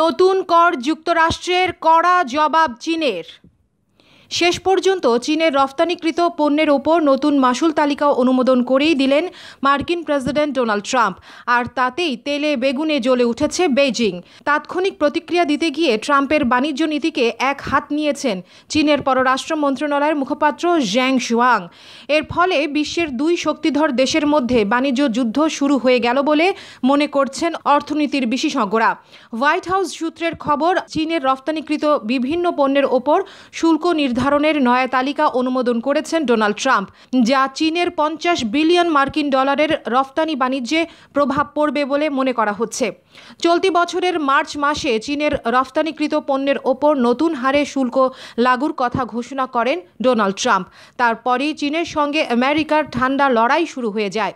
নতুন কর যুক্তরাষ্ট্রের কড়া জবাব চীনের শেষ পর্যন্ত চীনের রফতানিকৃত পণ্যের ওপর নতুন মাসুল তালিকা অনুমোদন করেই দিলেন মার্কিন প্রেসিডেন্ট ডোনাল্ড ট্রাম্প আর তাতেই তেলে বেগুনে জ্বলে উঠেছে বেজিং তাৎক্ষণিক প্রতিক্রিয়া দিতে গিয়ে ট্রাম্পের বাণিজ্য নীতিকে এক হাত নিয়েছেন চীনের পররাষ্ট্র মন্ত্রণালয়ের মুখপাত্র জ্যাং শুয়াং এর ফলে বিশ্বের দুই শক্তিধর দেশের মধ্যে বাণিজ্য যুদ্ধ শুরু হয়ে গেল বলে মনে করছেন অর্থনীতির বিশেষজ্ঞরা হোয়াইট হাউস সূত্রের খবর চীনের রফতানিকৃত বিভিন্ন পণ্যের ওপর শুল্ক নির্ধারণ ধরনের নয়া তালিকা অনুমোদন করেছেন ডোনাল্ড ট্রাম্প যা চীনের পঞ্চাশ বিলিয়ন মার্কিন ডলারের রফতানি বাণিজ্যে প্রভাব পড়বে বলে মনে করা হচ্ছে চলতি বছরের মার্চ মাসে চীনের রফতানিকৃত পণ্যের ওপর নতুন হারে শুল্ক লাগুর কথা ঘোষণা করেন ডোনাল্ড ট্রাম্প তারপরেই চীনের সঙ্গে আমেরিকার ঠান্ডা লড়াই শুরু হয়ে যায়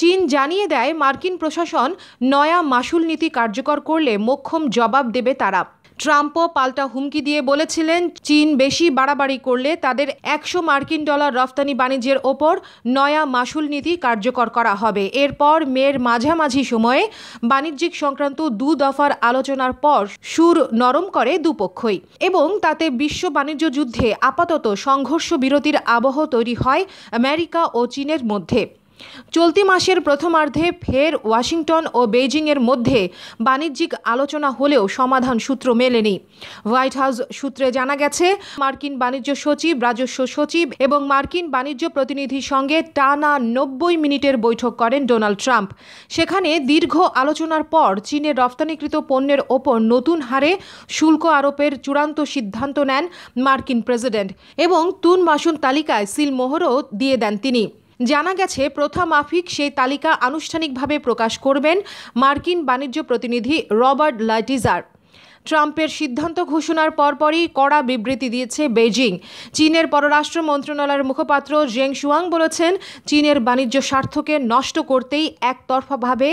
চীন জানিয়ে দেয় মার্কিন প্রশাসন নয়া মাসুল নীতি কার্যকর করলে মোক্ষম জবাব দেবে তারা ট্রাম্পও পাল্টা হুমকি দিয়ে বলেছিলেন চীন বেশি বাড়াবাড়ি করলে তাদের একশো মার্কিন ডলার রফতানি বাণিজ্যের ওপর নয়া মাসুল নীতি কার্যকর করা হবে এরপর মেয়ের মাঝামাঝি সময়ে বাণিজ্যিক সংক্রান্ত দু দফার আলোচনার পর সুর নরম করে দুপক্ষই এবং তাতে বিশ্ব বাণিজ্য যুদ্ধে আপাতত সংঘর্ষ বিরতির আবহ তৈরি হয় আমেরিকা ও চীনের মধ্যে চলতি মাসের প্রথমার্ধে ফের ওয়াশিংটন ও বেইজিংয়ের মধ্যে বাণিজ্যিক আলোচনা হলেও সমাধান সূত্র মেলেনি হোয়াইট হাউস সূত্রে জানা গেছে মার্কিন বাণিজ্য সচিব রাজস্ব সচিব এবং মার্কিন বাণিজ্য প্রতিনিধির সঙ্গে টানা নব্বই মিনিটের বৈঠক করেন ডোনাল্ড ট্রাম্প সেখানে দীর্ঘ আলোচনার পর চীনের রপ্তানিকৃত পণ্যের ওপর নতুন হারে শুল্ক আরোপের চূড়ান্ত সিদ্ধান্ত নেন মার্কিন প্রেসিডেন্ট এবং তুন মাসুন তালিকায় সিলমোহরও দিয়ে দেন তিনি জানা গেছে প্রথা মাফিক সেই তালিকা আনুষ্ঠানিকভাবে প্রকাশ করবেন মার্কিন বাণিজ্য প্রতিনিধি রবার্ট লাইটিজার ট্রাম্পের সিদ্ধান্ত ঘোষণার পরপরই কড়া বিবৃতি দিয়েছে বেজিং চীনের পররাষ্ট্র মন্ত্রণালয়ের মুখপাত্র জেং সুয়াং বলেছেন চীনের বাণিজ্য স্বার্থকে নষ্ট করতেই একতরফাভাবে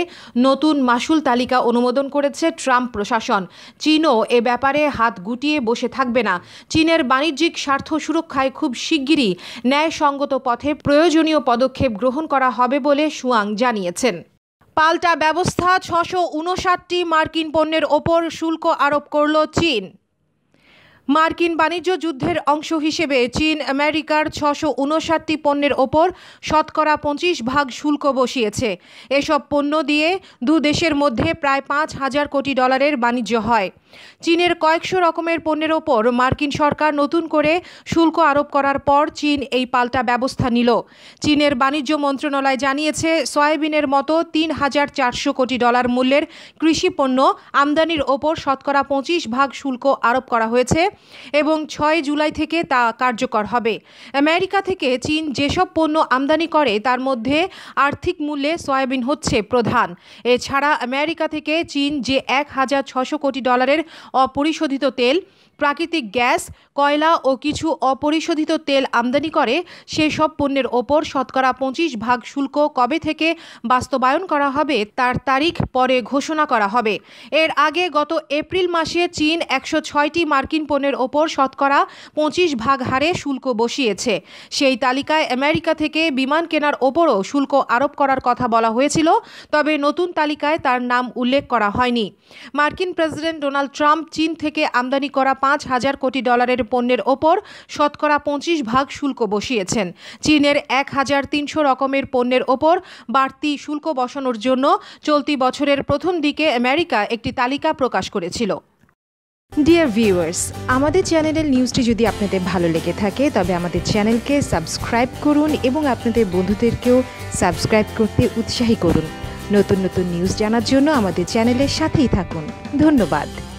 নতুন মাসুল তালিকা অনুমোদন করেছে ট্রাম্প প্রশাসন চীনও এ ব্যাপারে হাত গুটিয়ে বসে থাকবে না চীনের বাণিজ্যিক স্বার্থ সুরক্ষায় খুব শিগগিরই ন্যায়সঙ্গত পথে প্রয়োজনীয় পদক্ষেপ গ্রহণ করা হবে বলে সুয়াং জানিয়েছেন পাল্টা ব্যবস্থা ছশো উনষাটটি মার্কিন পণ্যের ওপর শুল্ক আরোপ করল চীন মার্কিন বাণিজ্য যুদ্ধের অংশ হিসেবে চীন আমেরিকার ছশো উনষাটটি পণ্যের ওপর শতকরা পঁচিশ ভাগ শুল্ক বসিয়েছে এসব পণ্য দিয়ে দু দেশের মধ্যে প্রায় পাঁচ হাজার কোটি ডলারের বাণিজ্য হয় চীনের কয়েকশো রকমের পণ্যের ওপর মার্কিন সরকার নতুন করে শুল্ক আরোপ করার পর চীন এই পাল্টা ব্যবস্থা নিল চীনের বাণিজ্য মন্ত্রণালয় জানিয়েছে সয়াবিনের মতো তিন হাজার চারশো কোটি ডলার মূল্যের কৃষি পণ্য আমদানির ওপর শতকরা পঁচিশ ভাগ শুল্ক আরোপ করা হয়েছে এবং ছয় জুলাই থেকে তা কার্যকর হবে আমেরিকা থেকে চীন যেসব পণ্য আমদানি করে তার মধ্যে আর্থিক মূল্যে সয়াবিন হচ্ছে প্রধান এছাড়া আমেরিকা থেকে চীন যে এক হাজার ছশো কোটি ডলারের অপরিশোধিত তেল প্রাকৃতিক গ্যাস কয়লা ও কিছু অপরিশোধিত তেল আমদানি করে সেসব পণ্যের ওপর শতকরা পঁচিশ ভাগ শুল্ক কবে থেকে বাস্তবায়ন করা হবে তার তারিখ পরে ঘোষণা করা হবে এর আগে গত এপ্রিল মাসে চীন একশো ছয়টি মার্কিন পণ্যের ওপর শতকরা পঁচিশ ভাগ হারে শুল্ক বসিয়েছে সেই তালিকায় আমেরিকা থেকে বিমান কেনার ওপরও শুল্ক আরোপ করার কথা বলা হয়েছিল তবে নতুন তালিকায় তার নাম উল্লেখ করা হয়নি মার্কিন প্রেসিডেন্ট ডোনাল্ড ডোনাল্ড ট্রাম্প চীন থেকে আমদানি করা পাঁচ হাজার কোটি ডলারের পণ্যের ওপর শতকরা পঁচিশ ভাগ শুল্ক বসিয়েছেন চীনের এক হাজার তিনশো রকমের পণ্যের ওপর বাড়তি শুল্ক বসানোর জন্য চলতি বছরের প্রথম দিকে আমেরিকা একটি তালিকা প্রকাশ করেছিল ডিয়ার ভিউয়ার্স আমাদের চ্যানেলের নিউজটি যদি আপনাদের ভালো লেগে থাকে তবে আমাদের চ্যানেলকে সাবস্ক্রাইব করুন এবং আপনাদের বন্ধুদেরকেও সাবস্ক্রাইব করতে উৎসাহী করুন নতুন নতুন নিউজ জানার জন্য আমাদের চ্যানেলের সাথেই থাকুন ধন্যবাদ